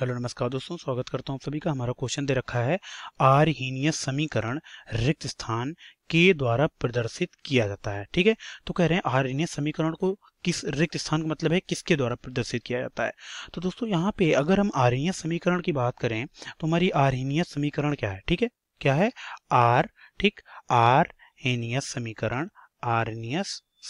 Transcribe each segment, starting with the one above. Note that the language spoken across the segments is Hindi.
हेलो नमस्कार दोस्तों स्वागत करता हूं सभी का हमारा क्वेश्चन दे रखा है आर समीकरण रिक्त स्थान के द्वारा प्रदर्शित किया जाता है ठीक है तो कह रहे हैं आर समीकरण को किस रिक्त स्थान का मतलब है किसके द्वारा प्रदर्शित किया जाता है तो दोस्तों यहाँ पे अगर हम आरहीनीय समीकरण की बात करें तो हमारी आरहीनीय समीकरण क्या है ठीक है क्या है आर ठीक आर समीकरण आर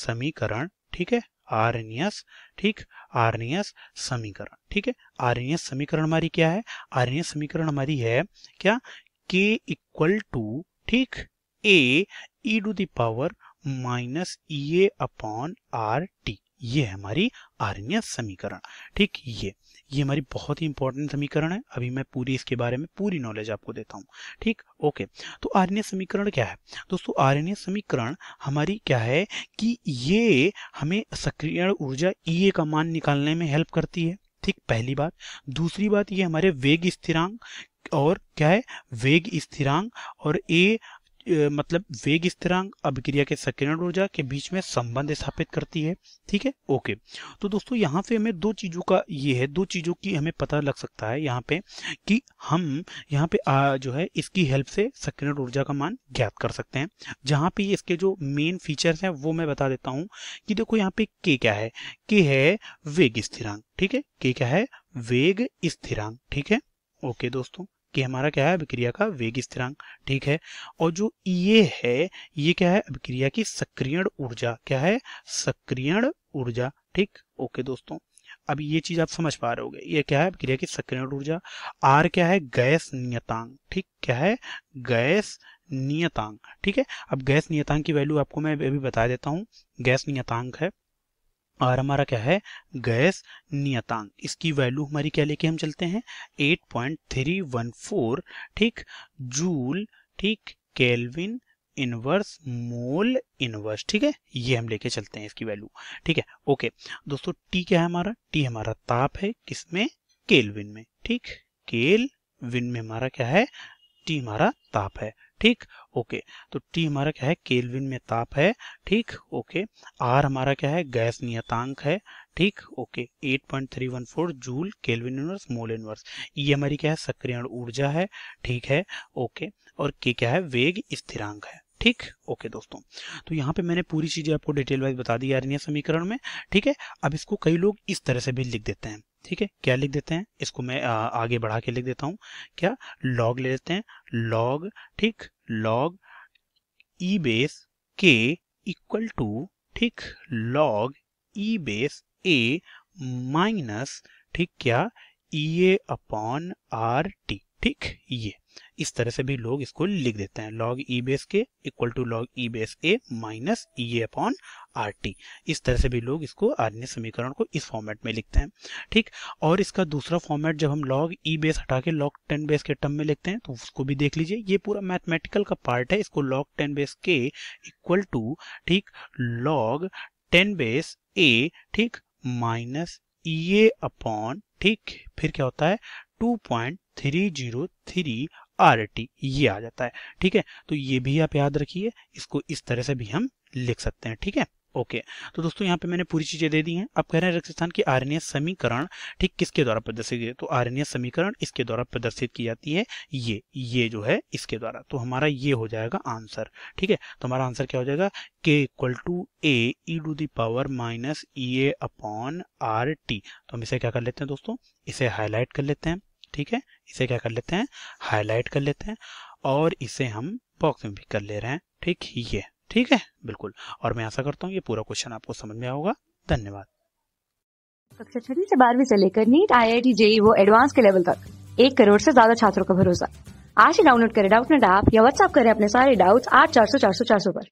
समीकरण ठीक है आरनियस ठीक आरनियस समीकरण ठीक है आरनियस समीकरण हमारी क्या है आरनियस समीकरण हमारी है क्या के इक्वल टू ठीक A E to the power minus E A upon R T ये है हमारी आरण्य समीकरण ठीक ये ये हमारी बहुत ही इंपॉर्टेंट समीकरण है अभी मैं पूरी इसके बारे में पूरी नॉलेज आपको देता हूँ ठीक ओके तो आरण्य समीकरण क्या है दोस्तों आरण्य समीकरण हमारी क्या है कि ये हमें सक्रिय ऊर्जा ई e का मान निकालने में हेल्प करती है ठीक पहली बात दूसरी बात ये हमारे वेग स्थिरांक और क्या है वेग स्थिरांक और ए मतलब वेग स्थिरांक अभिक्रिया के सकिरण ऊर्जा के बीच में संबंध स्थापित करती है ठीक है ओके तो दोस्तों यहाँ से हमें दो चीजों का ये है दो चीजों की हमें पता लग सकता है यहाँ पे कि हम यहाँ पे आ, जो है इसकी हेल्प से सकिरण ऊर्जा का मान ज्ञात कर सकते हैं जहाँ पे इसके जो मेन फीचर्स है वो मैं बता देता हूँ कि देखो यहाँ पे के क्या है के है वेग स्थिरांक ठीक है के क्या है वेग स्थिरांक ठीक है ओके दोस्तों कि हमारा क्या है अभिक्रिया का वेग स्थिरांक ठीक है और जो ये है ये क्या है अभिक्रिया की सक्रियण ऊर्जा क्या है सक्रियण ऊर्जा ठीक ओके दोस्तों अब ये चीज आप समझ पा रहे हो ये क्या है अभिक्रिया की सक्रियण ऊर्जा आर क्या है गैस नियतांक ठीक क्या है गैस नियतांक ठीक है अब गैस नियतांक की वैल्यू आपको मैं अभी बता देता हूँ गैस नियतांक है और हमारा क्या है गैस नियतांक इसकी वैल्यू हमारी क्या लेके हम चलते हैं 8.314 ठीक जूल ठीक केल्विन इनवर्स मोल इनवर्स ठीक है ये हम लेके चलते हैं इसकी वैल्यू ठीक है ओके दोस्तों टी क्या है हमारा टी हमारा ताप है किसमें केल्विन में ठीक केल विन में हमारा क्या है टी हमारा ताप है ठीक ओके तो टी हमारा क्या है केल्विन में ताप है ठीक ओके आर हमारा क्या है गैस नियतांक है ठीक okay 8.314 joule kelvin inverse mole inverse ये हमारी क्या है सक्रियण ऊर्जा है ठीक है ओके और के क्या है वेग स्थिरांक है ठीक ओके दोस्तों तो यहाँ पे मैंने पूरी चीजें आपको डिटेल वाइज बता दी आरनीय समीकरण में ठीक है अब इसको कई लोग इस तरह से भी लिख देते हैं ठीक है क्या लिख देते हैं इसको मैं आगे बढ़ा के लिख देता हूँ क्या लॉग ले लेते हैं लॉग ठीक लॉग ई बेस के इक्वल टू ठीक log E base A minus ठीक क्या E A upon R T ठीक ये इस तरह से भी लोग इसको लिख देते हैं log e बेस के equal to log E base A minus E A upon R T इस तरह से भी लोग इसको आर्निय समीकरण को इस फॉर्मेट में लिखते हैं ठीक और इसका दूसरा फॉर्मेट जब हम log e बेस हटा के लॉग टेन बेस के टर्म में लिखते हैं तो उसको भी देख लीजिए ये पूरा मैथमेटिकल का पार्ट है इसको log टेन बेस के इक्वल टू ठीक log टेन बेस ए ठीक माइनस ई ए अपॉन ठीक फिर क्या होता है 2.303 RT ये आ जाता है ठीक है तो ये भी आप याद रखिए इसको इस तरह से भी हम लिख सकते हैं ठीक है ओके okay. तो दोस्तों यहाँ पे मैंने पूरी चीजें दे दी हैं अब कह रहे हैं रक्तस्थान की आरण्य समीकरण ठीक किसके द्वारा प्रदर्शित की तो आरण्य समीकरण इसके द्वारा प्रदर्शित की जाती है ये ये जो है इसके द्वारा तो हमारा ये हो जाएगा आंसर ठीक है तो हमारा आंसर क्या हो जाएगा के equal to A E to the power minus E A upon R T तो हम इसे क्या कर लेते हैं दोस्तों इसे हाईलाइट कर लेते हैं ठीक है इसे क्या कर लेते हैं हाईलाइट कर लेते हैं और इसे हम बॉक्स में भी कर ले रहे हैं ठीक ये ठीक है बिल्कुल और मैं आशा करता हूँ ये पूरा क्वेश्चन आपको समझ में आया धन्यवाद कक्षा छठी से बारहवीं से लेकर NEET I I T JEE वो एडवांस के लेवल तक एक करोड़ से ज्यादा छात्रों का भरोसा आज ही डाउनलोड करें डाउट नेट ऐप या व्हाट्सअप करें अपने सारे डाउट्स आठ चार सौ चार सौ चार सौ पर